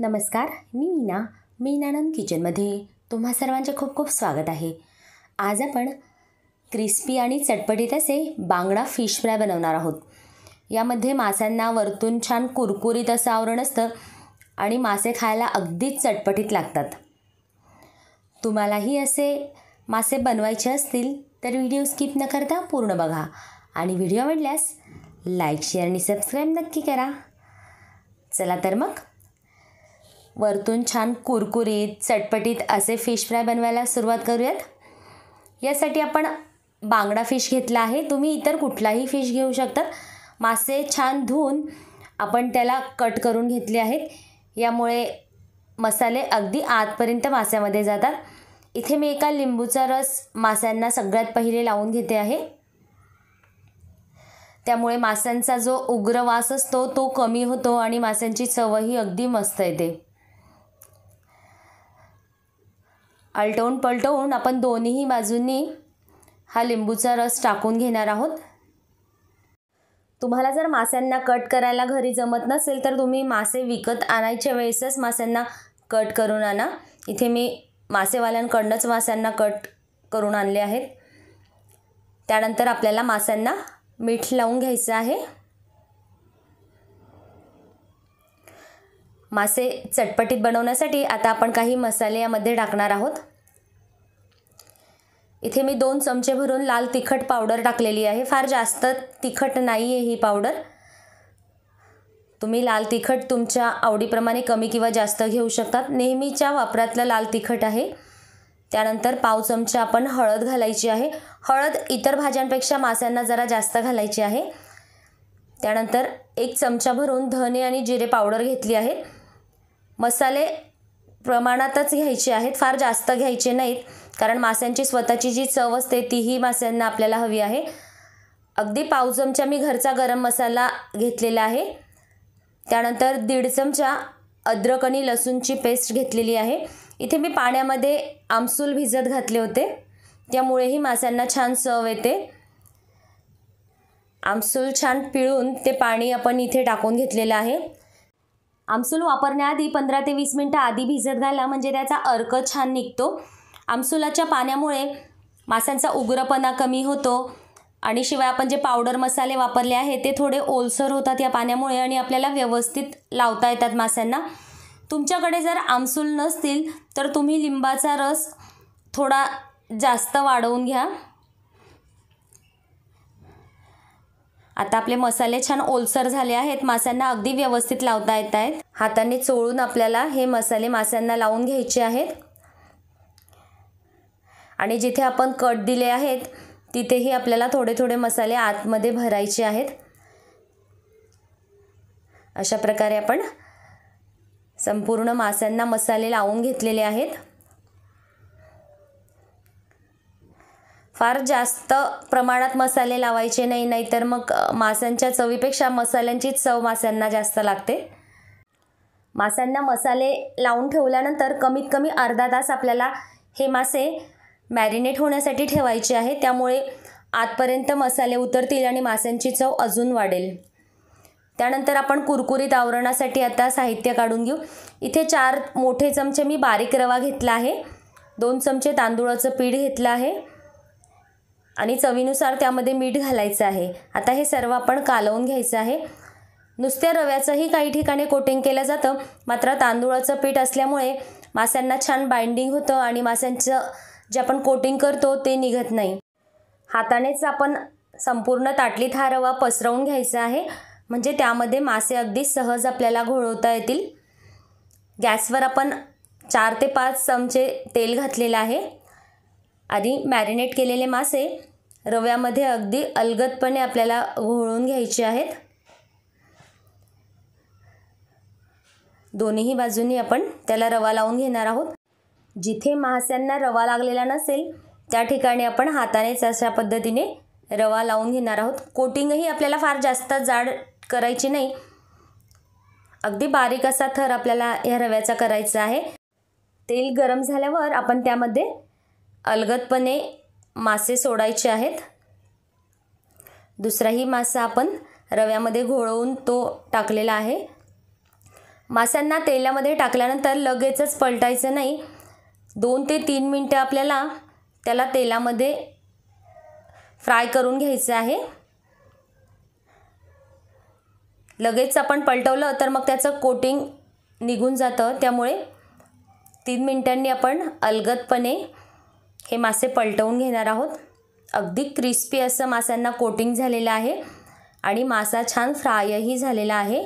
नमस्कार मी मीना मीनानंद किचनमध्ये तुम्हा सर्वांचे खूप खूप स्वागत आहे आज आपण क्रिस्पी आणि चटपटीत असे बांगडा फिश फ्राय बनवणार आहोत यामध्ये माशांना वरतून छान कुरकुरीत असं आवरण असतं आणि मासे खायला अगदीच चटपटीत लागतात तुम्हालाही असे मासे बनवायचे असतील तर व्हिडिओ स्किप न करता पूर्ण बघा आणि व्हिडिओ आवडल्यास लाईक शेअर आणि सबस्क्राईब नक्की करा चला तर मग वरतून छान कुरकुरीत चटपटीत असे फिश फ्राय बनवायला सुरुवात करूयात यासाठी आपण बांगडा फिश घेतला आहे तुम्ही इतर कुठलाही फिश घेऊ शकतात मासे छान धुवून आपण त्याला कट करून घेतले आहेत यामुळे मसाले अगदी आतपर्यंत मास्यामध्ये जातात इथे मी एका लिंबूचा रस मास्यांना सगळ्यात पहिले लावून घेते आहे त्यामुळे मास्यांचा जो उग्र वास असतो तो कमी होतो आणि मास्यांची चवही अगदी मस्त येते आलटवून पलटवून आपण दोन्ही बाजूंनी हा लिंबूचा रस टाकून घेणार आहोत तुम्हाला जर माश्यांना कट करायला घरी जमत नसेल तर तुम्ही मासे विकत आणायच्या वेळेसच माश्यांना कट करून आणा इथे मी मासेवाल्यांकडनंच माश्यांना कट करून आणले आहेत त्यानंतर आपल्याला माश्यांना मीठ लावून घ्यायचं आहे मासे चटपटीत बनवण्यासाठी आता आपण काही मसाले यामध्ये टाकणार आहोत इथे मी दोन चमचे भरून लाल तिखट पावडर टाकलेली आहे फार जास्त तिखट नाही आहे ही पावडर तुम्ही लाल तिखट तुमच्या आवडीप्रमाणे कमी किंवा जास्त घेऊ शकतात नेहमीच्या वापरातलं लाल तिखट आहे त्यानंतर पाव चमचा आपण हळद घालायची आहे हळद इतर भाज्यांपेक्षा माशांना जरा जास्त घालायची आहे त्यानंतर एक चमचा भरून धने आणि जिरे पावडर घेतली आहे मसाले प्रमाणातच घ्यायचे आहेत फार जास्त घ्यायचे नाहीत कारण माशांची स्वतःची जी चव असते तीही माशांना आपल्याला हवी आहे अगदी पाव चमचा मी घरचा गरम मसाला घेतलेला आहे त्यानंतर दीड चमचा अद्रक आणि लसूणची पेस्ट घेतलेली आहे इथे मी पाण्यामध्ये आमसूल भिजत घातले होते त्यामुळेही माशांना छान चव येते आमसूल छान पिळून ते पाणी आपण इथे टाकून घेतलेलं आहे आमसूल वापरण्याआधी पंधरा ते वीस मिनटं आधी भिजत घाला म्हणजे त्याचा अर्क छान निघतो आमसुलाच्या पाण्यामुळे माशांचा उग्रपणा कमी होतो आणि शिवाय आपण जे पावडर मसाले वापरले आहे ते थोडे ओलसर होतात या पाण्यामुळे आणि आपल्याला व्यवस्थित लावता येतात माशांना तुमच्याकडे जर आमसूल नसतील तर तुम्ही लिंबाचा रस थोडा जास्त वाढवून घ्या आता आपले मसाले छान ओलसर झाले आहेत माश्यांना अगदी व्यवस्थित लावता येत आहेत हाताने चोळून आपल्याला हे मसाले माश्यांना लावून घ्यायचे आहेत आणि जिथे आपण कट दिले आहेत तिथेही आपल्याला थोडे थोडे मसाले आतमध्ये भरायचे आहेत अशा प्रकारे आपण संपूर्ण माश्यांना मसाले लावून घेतलेले आहेत फार जास्त प्रमाणात मसाले लावायचे नाही नाहीतर मग माशांच्या चवीपेक्षा मसाल्यांचीच चव माशांना जास्त लागते माशांना मसाले लावून ठेवल्यानंतर कमीत कमी अर्धा तास आपल्याला हे मासे मॅरिनेट होण्यासाठी ठेवायचे आहे त्यामुळे आतपर्यंत मसाले उतरतील आणि माशांची चव अजून वाढेल त्यानंतर आपण कुरकुरीत आवरणासाठी आता साहित्य काढून घेऊ इथे चार मोठे चमचे मी बारीक रवा घेतला आहे दोन चमचे तांदूळाचं पीठ घेतलं आहे आणि चवीनुसार त्यामध्ये मीठ घालायचं आहे आता हे सर्व आपण कालवून घ्यायचं आहे नुसत्या रव्याचंही काही ठिकाणी कोटिंग केलं जातं मात्र तांदूळाचं पीठ असल्यामुळे माश्यांना छान बाइंडिंग होतं आणि माश्यांचं जे आपण कोटिंग करतो ते निघत नाही हातानेच आपण संपूर्ण ताटलीत हा रवा पसरवून घ्यायचा आहे म्हणजे त्यामध्ये मासे अगदी सहज आपल्याला घोळवता येतील गॅसवर आपण चार ते पाच चमचे तेल घातलेलं आहे आधी मॅरिनेट केलेले मासे रव्यामध्ये अगदी अलगदपणे आपल्याला घोळून घ्यायचे आहेत दोन्ही बाजूंनी आपण त्याला रवा लावून घेणार आहोत जिथे मास्यांना रवा लागलेला नसेल त्या ठिकाणी आपण हातानेच अशा पद्धतीने रवा लावून घेणार आहोत कोटिंगही आपल्याला फार जास्त जाड करायची नाही अगदी बारीक असा थर आपल्याला या रव्याचा करायचा आहे तेल गरम झाल्यावर आपण त्यामध्ये अलगदपणे मासे सोडायचे आहेत दुसराही मासा आपण रव्यामध्ये घोळवून तो टाकलेला आहे माशांना तेलामध्ये टाकल्यानंतर लगेचच पलटायचं नाही दोन ते तीन मिनटं आपल्याला त्याला तेलामध्ये फ्राय करून घ्यायचं आहे लगेच आपण पलटवलं तर मग त्याचं कोटिंग निघून जातं त्यामुळे तीन मिनटांनी आपण अलगदपणे हे मासे पलटवून घेणार आहोत अगदी क्रिस्पी असं मासांना कोटिंग झालेलं आहे आणि मासा छान फ्रायही झालेला आहे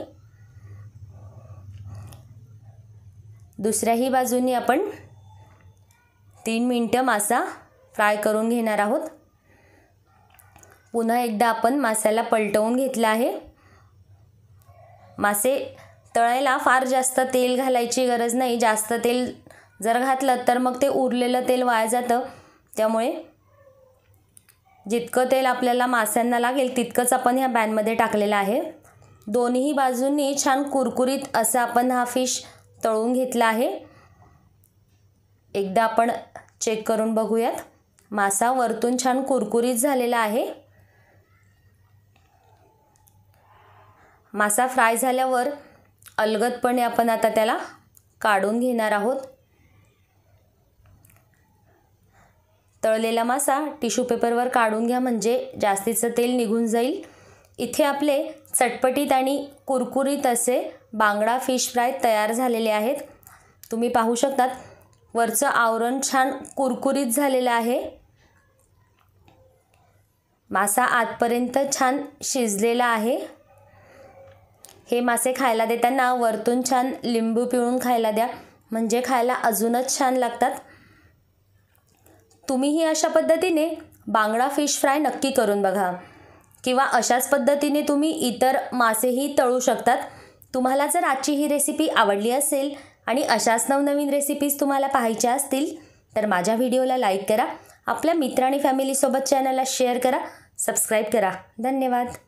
दुसऱ्याही बाजूनी आपण तीन मिनटं मासा फ्राय करून घेणार आहोत पुन्हा एकदा आपण माश्याला पलटवून घेतलं आहे मासे तळायला फार जास्त तेल घालायची गरज नाही जास्त तेल जर घातलं तर मग ते उरलेलं तेल वाया जातं त्यामुळे जितकं तेल आपल्याला माश्यांना लागेल तितकंच आपण ह्या बॅनमध्ये टाकलेलं आहे दोन्ही बाजूंनी छान कुरकुरीत असं आपण हा फिश तळून घेतला आहे एकदा आपण चेक करून बघूयात मासा वरतून छान कुरकुरीत झालेला आहे मासा फ्राय झाल्यावर अलगदपणे आपण आता त्याला काढून घेणार आहोत तळलेला मासा टिश्यू पेपरवर काढून घ्या म्हणजे जास्तीचं तेल निघून जाईल इथे आपले चटपटीत आणि कुरकुरीत असे बांगडा फिश फ्राय तयार झालेले आहेत तुम्ही पाहू शकतात वरचं आवरण छान कुरकुरीत झालेलं आहे मासा आतपर्यंत छान शिजलेला आहे हे मासे खायला देताना वरतून छान लिंबू पिळून खायला द्या म्हणजे खायला अजूनच छान लागतात तुम्हीही अशा पद्धतीने बांगडा फिश फ्राय नक्की करून बघा किंवा अशाच पद्धतीने तुम्ही इतर मासेही तळू शकतात तुम्हाला जर आजची ही रेसिपी आवडली असेल आणि अशाच नवनवीन रेसिपीज तुम्हाला पाहायच्या असतील तर माझ्या व्हिडिओला लाईक करा आपल्या मित्र आणि फॅमिलीसोबत चॅनलला शेअर करा सबस्क्राईब करा धन्यवाद